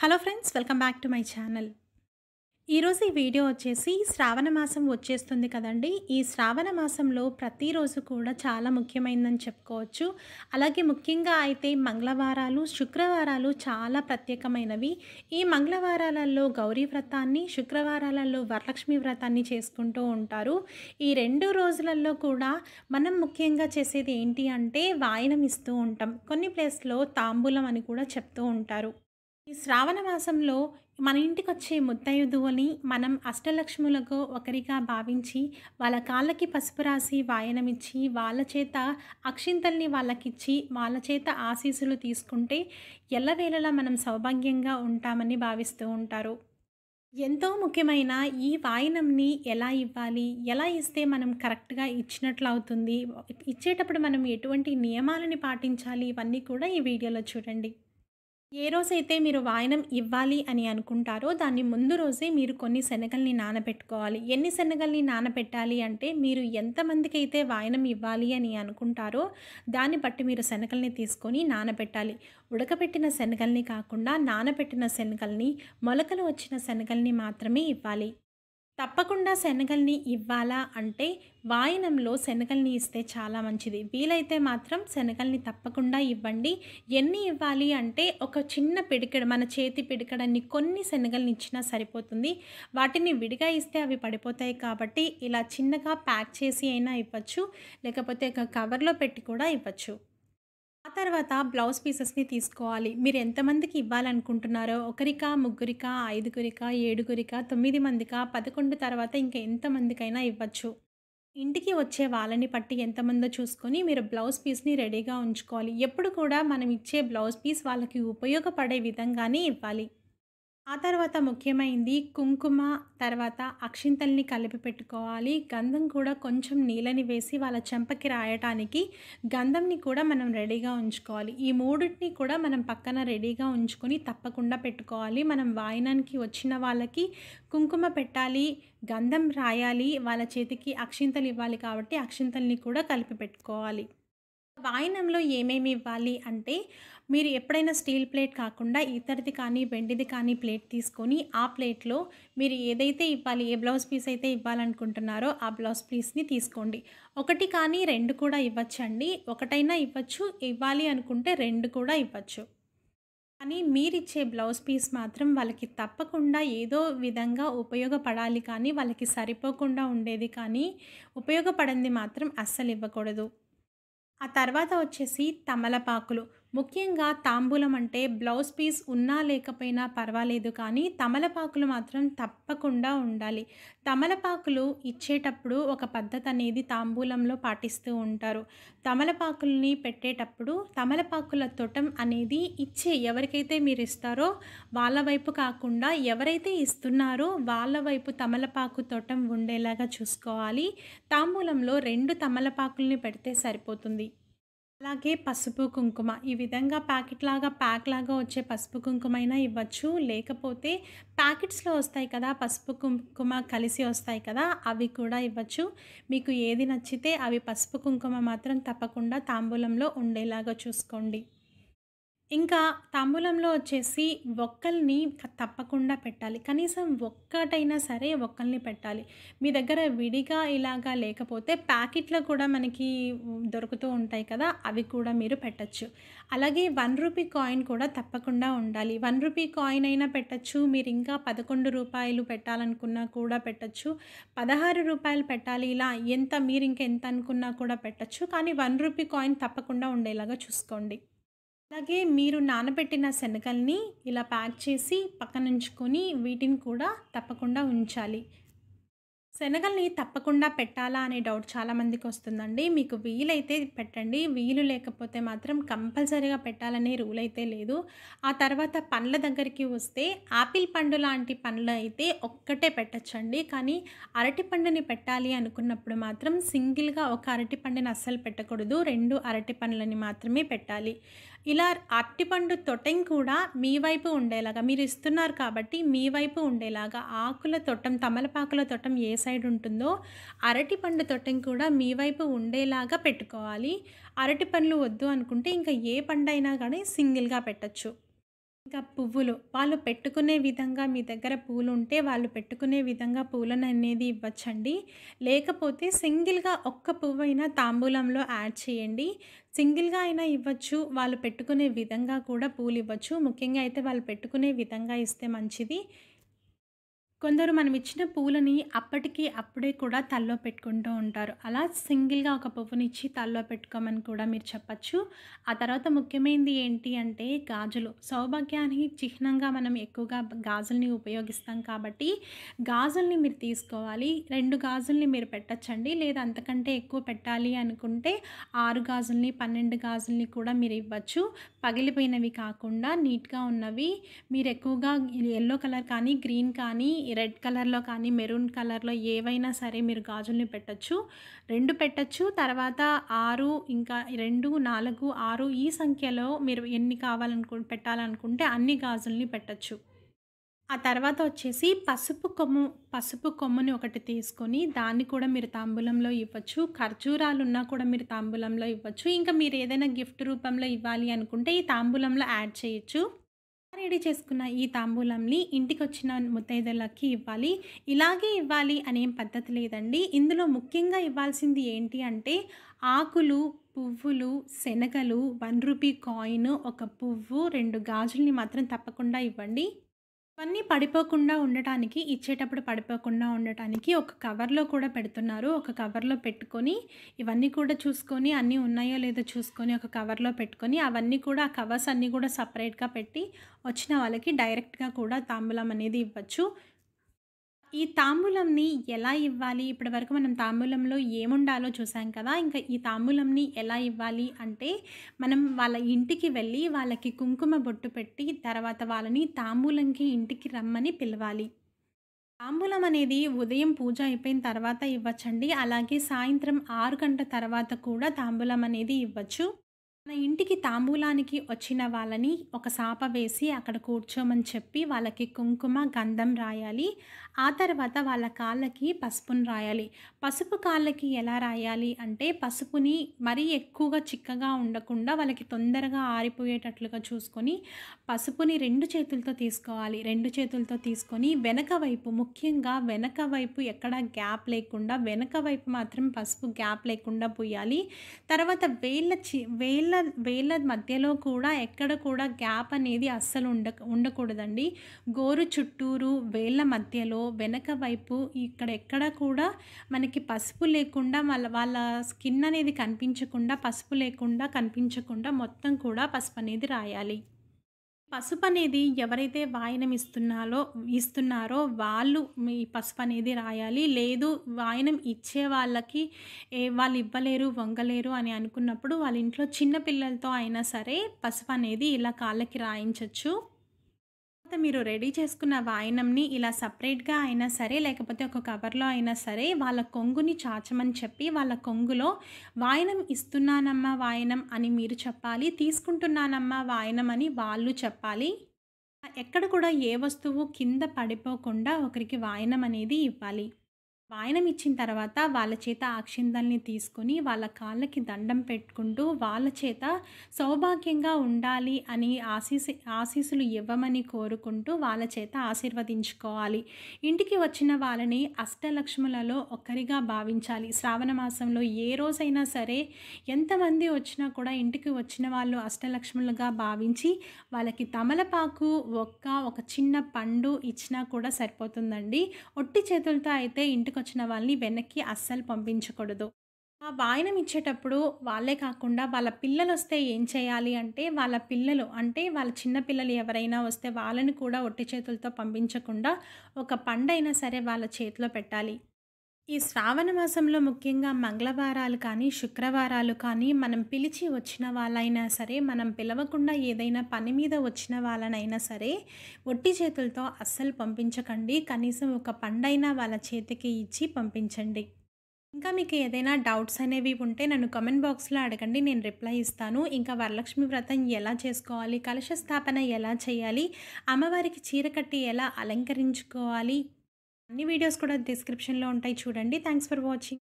hello friends welcome back to my channel ఈరోజు ఈ video వచ్చేసి శ్రావణ మాసం వచ్చేస్తుంది కదండి ఈ శ్రావణ మాసంలో ప్రతిరోజు కూడా చాలా ముఖ్యమైనదని చెప్పుకోవచ్చు అలాగే ముఖ్యంగా అయితే మంగళవారాలు శుక్రవారాలు చాలా ప్రత్యేకమైనవి ఈ మంగళవారాలలో గౌరీ వ్రతాన్ని శుక్రవారాలలో వరలక్ష్మి వ్రతాన్ని చేసుకుంటూ ఉంటారు ఈ రెండు రోజులలో కూడా మనం ముఖ్యంగా చేసేది ఏంటి అంటే వాయనం ఇస్తూ ఉంటాం కొన్ని ప్లేస్లో తాంబూలం అని కూడా చెప్తూ ఉంటారు ఈ శ్రావణ మాసంలో మన ఇంటికి వచ్చే ముత్తయుధువుని మనం అష్టలక్ష్ములకు ఒకరిగా భావించి వాళ్ళ కాళ్ళకి పసుపు రాసి వాయనమిచ్చి వాళ్ళ చేత అక్షింతల్ని వాళ్ళకిచ్చి వాళ్ళ చేత ఆశీస్సులు తీసుకుంటే ఎల్లవేళలా మనం సౌభాగ్యంగా ఉంటామని భావిస్తూ ఉంటారు ఎంతో ముఖ్యమైన ఈ వాయనంని ఎలా ఇవ్వాలి ఎలా ఇస్తే మనం కరెక్ట్గా ఇచ్చినట్లు అవుతుంది ఇచ్చేటప్పుడు మనం ఎటువంటి నియమాలని పాటించాలి ఇవన్నీ కూడా ఈ వీడియోలో చూడండి ఏ రోజైతే మీరు వాయనం ఇవ్వాలి అని అనుకుంటారో దాన్ని ముందు రోజే మీరు కొన్ని శనగల్ని నానబెట్టుకోవాలి ఎన్ని శనగల్ని నానబెట్టాలి అంటే మీరు ఎంతమందికి అయితే వాయనం ఇవ్వాలి అని అనుకుంటారో దాన్ని బట్టి మీరు శనగల్ని తీసుకొని నానబెట్టాలి ఉడకబెట్టిన శనగల్ని కాకుండా నానబెట్టిన శనగల్ని మొలకలు వచ్చిన శనగల్ని మాత్రమే ఇవ్వాలి తప్పకుండా శనగల్ని ఇవ్వాలా అంటే వాయనంలో శనగల్ని ఇస్తే చాలా మంచిది వీలైతే మాత్రం శనగల్ని తప్పకుండా ఇవ్వండి ఎన్ని ఇవ్వాలి అంటే ఒక చిన్న పిడికడ మన చేతి పిడికడన్ని కొన్ని శనగల్ని ఇచ్చినా సరిపోతుంది వాటిని విడిగా ఇస్తే అవి పడిపోతాయి కాబట్టి ఇలా చిన్నగా ప్యాక్ చేసి అయినా ఇవ్వచ్చు లేకపోతే ఒక కవర్లో పెట్టి కూడా ఇవ్వచ్చు తర్వాత బ్లౌజ్ పీసెస్ని తీసుకోవాలి మీరు ఎంతమందికి ఇవ్వాలనుకుంటున్నారో ఒకరికా ముగ్గురికా ఐదుగురికా ఏడుగురికా తొమ్మిది మందికా పదకొండు తర్వాత ఇంకా ఎంతమందికైనా ఇవ్వచ్చు ఇంటికి వచ్చే వాళ్ళని పట్టి ఎంతమందో చూసుకొని మీరు బ్లౌజ్ పీస్ని రెడీగా ఉంచుకోవాలి ఎప్పుడు కూడా మనం ఇచ్చే బ్లౌజ్ పీస్ వాళ్ళకి ఉపయోగపడే విధంగానే ఇవ్వాలి ఆ తర్వాత ముఖ్యమైంది కుంకుమ తర్వాత అక్షింతల్ని కలిపి పెట్టుకోవాలి గంధం కూడా కొంచెం నీళ్ళని వేసి వాళ్ళ చెంపకి రాయటానికి గంధంని కూడా మనం రెడీగా ఉంచుకోవాలి ఈ మూడింటిని కూడా మనం పక్కన రెడీగా ఉంచుకొని తప్పకుండా పెట్టుకోవాలి మనం వాయినానికి వచ్చిన వాళ్ళకి కుంకుమ పెట్టాలి గంధం రాయాలి వాళ్ళ చేతికి అక్షింతలు ఇవ్వాలి కాబట్టి అక్షింతల్ని కూడా కలిపి పెట్టుకోవాలి వాయినంలో ఏమేమి ఇవ్వాలి అంటే మీరు ఎప్పుడైనా స్టీల్ ప్లేట్ కాకుండా ఇతరిది కానీ వెండిది కానీ ప్లేట్ తీసుకొని ఆ ప్లేట్లో మీరు ఏదైతే ఇవ్వాలి ఏ బ్లౌజ్ పీస్ అయితే ఇవ్వాలనుకుంటున్నారో ఆ బ్లౌజ్ పీస్ని తీసుకోండి ఒకటి కానీ రెండు కూడా ఇవ్వచ్చండి ఒకటైనా ఇవ్వచ్చు ఇవ్వాలి అనుకుంటే రెండు కూడా ఇవ్వచ్చు కానీ మీరిచ్చే బ్లౌజ్ పీస్ మాత్రం వాళ్ళకి తప్పకుండా ఏదో విధంగా ఉపయోగపడాలి కానీ వాళ్ళకి సరిపోకుండా ఉండేది కానీ ఉపయోగపడింది మాత్రం అస్సలు ఇవ్వకూడదు ఆ తర్వాత వచ్చేసి తమలపాకులు ముఖ్యంగా తాంబూలం అంటే బ్లౌజ్ పీస్ ఉన్నా లేకపోయినా పర్వాలేదు కానీ తమలపాకులు మాత్రం తప్పకుండా ఉండాలి తమలపాకులు ఇచ్చేటప్పుడు ఒక పద్ధతి అనేది తాంబూలంలో పాటిస్తూ ఉంటారు తమలపాకుల్ని పెట్టేటప్పుడు తమలపాకుల తొటం అనేది ఇచ్చే ఎవరికైతే మీరు ఇస్తారో వాళ్ళ వైపు కాకుండా ఎవరైతే ఇస్తున్నారో వాళ్ళ వైపు తమలపాకు తొటం ఉండేలాగా చూసుకోవాలి తాంబూలంలో రెండు తమలపాకుల్ని పెడితే సరిపోతుంది అలాగే పసుపు కుంకుమ ఈ విధంగా ప్యాకెట్ లాగా ప్యాక్ లాగా వచ్చే పసుపు కుంకుమ అయినా ఇవ్వచ్చు లేకపోతే ప్యాకెట్స్లో వస్తాయి కదా పసుపు కుంకుమ కలిసి వస్తాయి కదా అవి కూడా ఇవ్వచ్చు మీకు ఏది నచ్చితే అవి పసుపు కుంకుమ మాత్రం తప్పకుండా తాంబూలంలో ఉండేలాగా చూసుకోండి ఇంకా తాంబూలంలో వచ్చేసి ఒక్కల్ని తప్పకుండా పెట్టాలి కనీసం ఒక్కటైనా సరే ఒక్కల్ని పెట్టాలి మీ దగ్గర విడిగా ఇలాగా లేకపోతే ప్యాకెట్లో కూడా మనకి దొరుకుతూ ఉంటాయి కదా అవి కూడా మీరు పెట్టచ్చు అలాగే వన్ రూపీ కాయిన్ కూడా తప్పకుండా ఉండాలి వన్ రూపీ కాయిన్ అయినా పెట్టచ్చు మీరు ఇంకా పదకొండు రూపాయలు పెట్టాలనుకున్నా కూడా పెట్టచ్చు పదహారు రూపాయలు పెట్టాలి ఇలా ఎంత మీరు ఇంకా ఎంత అనుకున్నా కూడా పెట్టచ్చు కానీ వన్ రూపీ కాయిన్ తప్పకుండా ఉండేలాగా చూసుకోండి అలాగే మీరు నానబెట్టిన శనగల్ని ఇలా ప్యాక్ చేసి పక్కన ఉంచుకొని వీటిని కూడా తప్పకుండా ఉంచాలి శనగల్ని తప్పకుండా పెట్టాలా అనే డౌట్ చాలామందికి వస్తుందండి మీకు వీలైతే పెట్టండి వీలు లేకపోతే మాత్రం కంపల్సరీగా పెట్టాలనే రూల్ అయితే లేదు ఆ తర్వాత పండ్ల దగ్గరికి వస్తే ఆపిల్ పండు లాంటి పండ్లు అయితే ఒక్కటే పెట్టచ్చండి కానీ అరటి పండుని పెట్టాలి అనుకున్నప్పుడు మాత్రం సింగిల్గా ఒక అరటి పండుని అస్సలు పెట్టకూడదు రెండు అరటి పండ్లని మాత్రమే పెట్టాలి ఇలా అరటిపండు తొట్టం కూడా మీ వైపు ఉండేలాగా మీరు ఇస్తున్నారు కాబట్టి మీ వైపు ఉండేలాగా ఆకుల తొట్టం తమలపాకుల తొట్టం ఏ సైడ్ ఉంటుందో అరటిపండు తొట్టం కూడా మీ వైపు ఉండేలాగా పెట్టుకోవాలి అరటి పండ్లు వద్దు అనుకుంటే ఇంకా ఏ పండైనా కానీ సింగిల్గా పెట్టచ్చు ఇంకా పువ్వులు వాళ్ళు పెట్టుకునే విధంగా మీ దగ్గర పూలు ఉంటే వాళ్ళు పెట్టుకునే విధంగా పూలను అనేది ఇవ్వచ్చండి లేకపోతే సింగిల్గా ఒక్క పువ్వు అయినా తాంబూలంలో యాడ్ చేయండి సింగిల్గా అయినా ఇవ్వచ్చు వాళ్ళు పెట్టుకునే విధంగా కూడా పూలు ఇవ్వచ్చు ముఖ్యంగా అయితే వాళ్ళు పెట్టుకునే విధంగా ఇస్తే మంచిది కొందరు మనం ఇచ్చిన పువ్వులని అప్పటికి అప్పుడే కూడా తల్లో పెట్టుకుంటూ ఉంటారు అలా సింగిల్గా ఒక పువ్వునిచ్చి తల్లో పెట్టుకోమని కూడా మీరు చెప్పచ్చు ఆ తర్వాత ముఖ్యమైనది ఏంటి అంటే గాజులు సౌభాగ్యానికి చిహ్నంగా మనం ఎక్కువగా గాజుల్ని ఉపయోగిస్తాం కాబట్టి గాజుల్ని మీరు తీసుకోవాలి రెండు గాజుల్ని మీరు పెట్టచ్చండి లేదా అంతకంటే ఎక్కువ పెట్టాలి అనుకుంటే ఆరు గాజుల్ని పన్నెండు గాజుల్ని కూడా మీరు ఇవ్వచ్చు పగిలిపోయినవి కాకుండా నీట్గా ఉన్నవి మీరు ఎక్కువగా ఎల్లో కలర్ కానీ గ్రీన్ కానీ రెడ్ కలర్లో కానీ మెరూన్ కలర్లో ఏవైనా సరే మీరు గాజుల్ని పెట్టచ్చు రెండు పెట్టచ్చు తర్వాత ఆరు ఇంకా రెండు నాలుగు ఆరు ఈ సంఖ్యలో మీరు ఎన్ని కావాలనుకు పెట్టాలనుకుంటే అన్ని గాజుల్ని పెట్టచ్చు ఆ తర్వాత వచ్చేసి పసుపు కొమ్ము పసుపు కొమ్ముని ఒకటి తీసుకొని దాన్ని కూడా మీరు తాంబూలంలో ఇవ్వచ్చు ఖర్జూరాలు ఉన్నా కూడా మీరు తాంబూలంలో ఇవ్వచ్చు ఇంకా మీరు ఏదైనా గిఫ్ట్ రూపంలో ఇవ్వాలి అనుకుంటే ఈ తాంబూలంలో యాడ్ చేయొచ్చు రెడీ చేసుకున్న ఈ తాంబూలంని ఇంటికి వచ్చిన ముత్తైదులకి ఇవ్వాలి ఇలాగే ఇవ్వాలి అనేం పద్ధతి లేదండి ఇందులో ముఖ్యంగా ఇవ్వాల్సింది ఏంటి అంటే ఆకులు పువ్వులు శనగలు వన్ రూపీ కాయిన్ ఒక పువ్వు రెండు గాజుల్ని మాత్రం తప్పకుండా ఇవ్వండి ఇవన్నీ పడిపోకుండా ఉండటానికి ఇచ్చేటప్పుడు పడిపోకుండా ఉండటానికి ఒక కవర్లో కూడా పెడుతున్నారు ఒక కవర్లో పెట్టుకొని ఇవన్నీ కూడా చూసుకొని అన్నీ ఉన్నాయో లేదో చూసుకొని ఒక కవర్లో పెట్టుకొని అవన్నీ కూడా ఆ కవర్స్ అన్నీ కూడా సపరేట్గా పెట్టి వచ్చిన వాళ్ళకి డైరెక్ట్గా కూడా తాంబూలం అనేది ఇవ్వచ్చు ఈ తాంబూలంని ఎలా ఇవ్వాలి ఇప్పటి వరకు మనం తాంబూలంలో ఏముండాలో చూసాం కదా ఇంకా ఈ తాంబూలంని ఎలా ఇవ్వాలి అంటే మనం వాళ్ళ ఇంటికి వెళ్ళి వాళ్ళకి కుంకుమ బొట్టు పెట్టి తర్వాత వాళ్ళని తాంబూలంకి ఇంటికి రమ్మని పిలవాలి తాంబూలం అనేది ఉదయం పూజ అయిపోయిన తర్వాత ఇవ్వచ్చండి అలాగే సాయంత్రం ఆరు గంట తర్వాత కూడా తాంబూలం అనేది ఇవ్వచ్చు మన ఇంటికి తాంబూలానికి వచ్చిన వాళ్ళని ఒక సాప వేసి అక్కడ కూర్చోమని చెప్పి వాళ్ళకి కుంకుమ గంధం రాయాలి ఆ తర్వాత వాళ్ళ కాళ్ళకి పసుపుని రాయాలి పసుపు కాళ్ళకి ఎలా రాయాలి అంటే పసుపుని మరీ ఎక్కువగా చిక్కగా ఉండకుండా వాళ్ళకి తొందరగా ఆరిపోయేటట్లుగా చూసుకొని పసుపుని రెండు చేతులతో తీసుకోవాలి రెండు చేతులతో తీసుకొని వెనక వైపు ముఖ్యంగా వెనక వైపు ఎక్కడ గ్యాప్ లేకుండా వెనక వైపు మాత్రం పసుపు గ్యాప్ లేకుండా పోయాలి తర్వాత వేళ్ళ చి వేళ్ళ వేళ్ళ మధ్యలో కూడా ఎక్కడ కూడా గ్యాప్ అనేది అస్సలు ఉండ ఉండకూడదండి గోరు చుట్టూరు వేళ్ళ మధ్యలో వెనక వైపు ఇక్కడ ఎక్కడ కూడా మనకి పసుపు లేకుండా వాళ్ళ వాళ్ళ స్కిన్ అనేది కనిపించకుండా పసుపు లేకుండా కనిపించకుండా మొత్తం కూడా పసుపు అనేది రాయాలి పసుపు అనేది ఎవరైతే వాయనం ఇస్తున్నారో ఇస్తున్నారో వాళ్ళు మీ పసుపు అనేది రాయాలి లేదు వాయనం ఇచ్చే వాళ్ళకి ఏ వాళ్ళు ఇవ్వలేరు వంగలేరు అని అనుకున్నప్పుడు వాళ్ళ ఇంట్లో చిన్నపిల్లలతో అయినా సరే పసుపు అనేది ఇలా కాళ్ళకి రాయించవచ్చు మీరు రెడీ చేసుకున్న వాయనంని ఇలా సపరేట్గా అయినా సరే లేకపోతే ఒక కవర్లో అయినా సరే వాళ్ళ కొంగుని చాచమని చెప్పి వాళ్ళ కొంగులో వాయనం ఇస్తున్నానమ్మా వాయనం అని మీరు చెప్పాలి తీసుకుంటున్నానమ్మా వాయనం అని వాళ్ళు చెప్పాలి ఎక్కడ కూడా ఏ వస్తువు కింద పడిపోకుండా ఒకరికి వాయనం అనేది ఇవ్వాలి వాయనం ఇచ్చిన తర్వాత వాళ్ళ చేత ఆక్షిందల్ని తీసుకుని వాళ్ళ కాళ్ళకి దండం పెట్టుకుంటూ వాళ్ళ చేత సౌభాగ్యంగా ఉండాలి అని ఆశీస్ ఆశీస్సులు ఇవ్వమని కోరుకుంటూ వాళ్ళ చేత ఆశీర్వదించుకోవాలి ఇంటికి వచ్చిన వాళ్ళని అష్టలక్ష్ములలో ఒక్కరిగా భావించాలి శ్రావణ మాసంలో ఏ రోజైనా సరే ఎంతమంది వచ్చినా కూడా ఇంటికి వచ్చిన వాళ్ళు అష్టలక్ష్ములుగా భావించి వాళ్ళకి తమలపాకు ఒక్క ఒక చిన్న పండు ఇచ్చినా కూడా సరిపోతుందండి ఒట్టి చేతులతో అయితే ఇంటికి వచ్చిన వాళ్ళని వెనక్కి అస్సలు పంపించకూడదు ఆ వాయనం ఇచ్చేటప్పుడు వాళ్ళే కాకుండా వాళ్ళ పిల్లలు వస్తే ఏం చేయాలి అంటే వాళ్ళ పిల్లలు అంటే వాళ్ళ చిన్న పిల్లలు ఎవరైనా వస్తే వాళ్ళని కూడా ఒట్టి చేతులతో పంపించకుండా ఒక పండైనా సరే వాళ్ళ చేతిలో పెట్టాలి ఈ శ్రావణ మాసంలో ముఖ్యంగా మంగళవారాలు కానీ శుక్రవారాలు కానీ మనం పిలిచి వచ్చిన వాళ్ళైనా సరే మనం పిలవకుండా ఏదైనా పని మీద వచ్చిన వాళ్ళనైనా సరే ఒట్టి చేతులతో అస్సలు పంపించకండి కనీసం ఒక పండైనా వాళ్ళ చేతికి ఇచ్చి పంపించండి ఇంకా మీకు ఏదైనా డౌట్స్ అనేవి ఉంటే నన్ను కమెంట్ బాక్స్లో అడగండి నేను రిప్లై ఇస్తాను ఇంకా వరలక్ష్మి వ్రతం ఎలా చేసుకోవాలి కలశ స్థాపన ఎలా చేయాలి అమ్మవారికి చీర కట్టి ఎలా అలంకరించుకోవాలి అన్ని వీడియోస్ కూడా డిస్క్రిప్షన్లో ఉంటాయి చూడండి థ్యాంక్స్ ఫర్ వాచింగ్